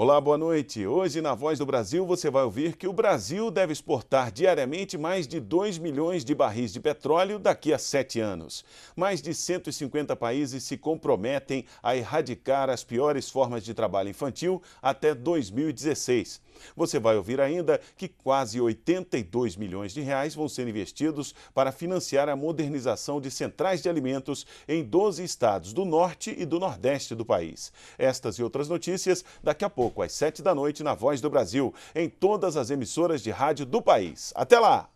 Olá, boa noite. Hoje, na Voz do Brasil, você vai ouvir que o Brasil deve exportar diariamente mais de 2 milhões de barris de petróleo daqui a sete anos. Mais de 150 países se comprometem a erradicar as piores formas de trabalho infantil até 2016. Você vai ouvir ainda que quase 82 milhões de reais vão ser investidos para financiar a modernização de centrais de alimentos em 12 estados do norte e do nordeste do país. Estas e outras notícias daqui a pouco pouco, às 7 da noite, na Voz do Brasil, em todas as emissoras de rádio do país. Até lá!